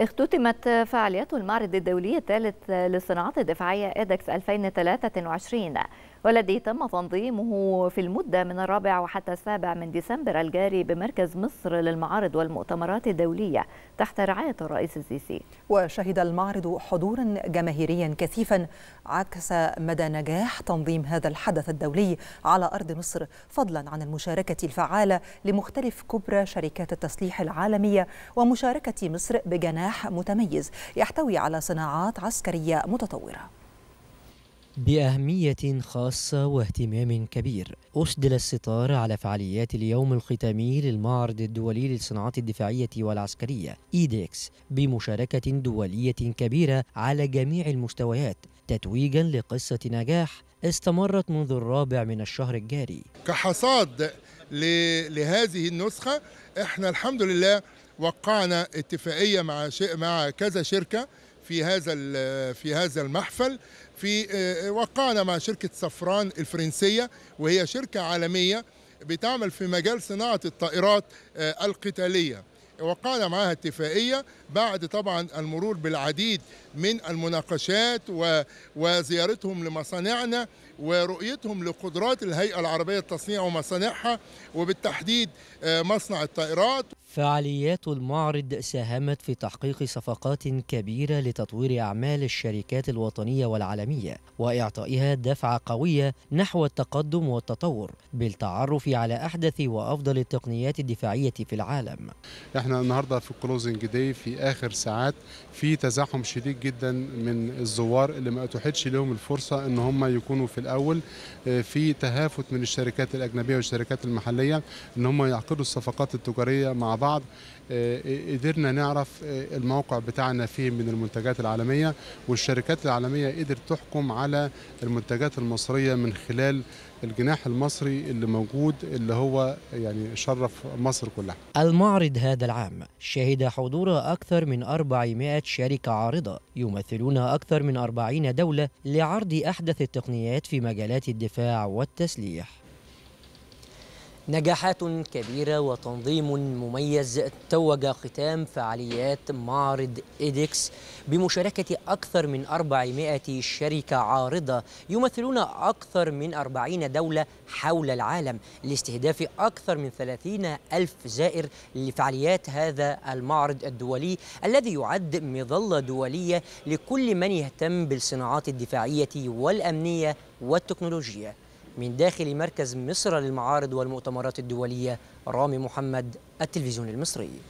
اختتمت فعاليات المعرض الدولي الثالث للصناعات الدفاعية إيدكس 2023 والذي تم تنظيمه في المدة من الرابع وحتى السابع من ديسمبر الجاري بمركز مصر للمعارض والمؤتمرات الدولية تحت رعاية الرئيس السيسي وشهد المعرض حضورا جماهيريا كثيفا عكس مدى نجاح تنظيم هذا الحدث الدولي على أرض مصر فضلا عن المشاركة الفعالة لمختلف كبرى شركات التسليح العالمية ومشاركة مصر بجناح متميز يحتوي على صناعات عسكرية متطورة بأهمية خاصة واهتمام كبير أسدل الستار على فعاليات اليوم الختامي للمعرض الدولي للصناعات الدفاعية والعسكرية إيديكس بمشاركة دولية كبيرة على جميع المستويات تتويجا لقصة نجاح استمرت منذ الرابع من الشهر الجاري كحصاد لهذه النسخة احنا الحمد لله وقعنا اتفاقية مع, مع كذا شركة في هذا في هذا المحفل في آه، وقعنا مع شركه صفران الفرنسيه وهي شركه عالميه بتعمل في مجال صناعه الطائرات آه، القتاليه وقعنا معها اتفاقيه بعد طبعا المرور بالعديد من المناقشات وزيارتهم لمصانعنا ورؤيتهم لقدرات الهيئه العربيه للتصنيع ومصانعها وبالتحديد آه، مصنع الطائرات فعاليات المعرض ساهمت في تحقيق صفقات كبيرة لتطوير أعمال الشركات الوطنية والعالمية وإعطائها دفعة قوية نحو التقدم والتطور بالتعرف على أحدث وأفضل التقنيات الدفاعية في العالم احنا النهاردة في كلوزنج داي في آخر ساعات في تزاحم شديد جدا من الزوار اللي ما أتوحتش لهم الفرصة أن هم يكونوا في الأول آه، في تهافت من الشركات الأجنبية والشركات المحلية أن هم يعقدوا الصفقات التجارية مع بعض آه، آه، قدرنا نعرف آه، الموقع بتاعنا فيه من المنتجات العالمية والشركات العالمية قدرت تحكم على المنتجات المصرية من خلال الجناح المصري اللي موجود اللي هو يعني شرف مصر كلها المعرض هذا العام شهد حضور أكثر من 400 شركة عارضة يمثلون أكثر من 40 دولة لعرض أحدث التقنيات في مجالات الدفاع والتسليح نجاحات كبيرة وتنظيم مميز توج ختام فعاليات معرض إيدكس بمشاركة أكثر من 400 شركة عارضة يمثلون أكثر من 40 دولة حول العالم لاستهداف أكثر من 30 ألف زائر لفعاليات هذا المعرض الدولي الذي يعد مظلة دولية لكل من يهتم بالصناعات الدفاعية والأمنية والتكنولوجيا من داخل مركز مصر للمعارض والمؤتمرات الدولية رامي محمد التلفزيون المصري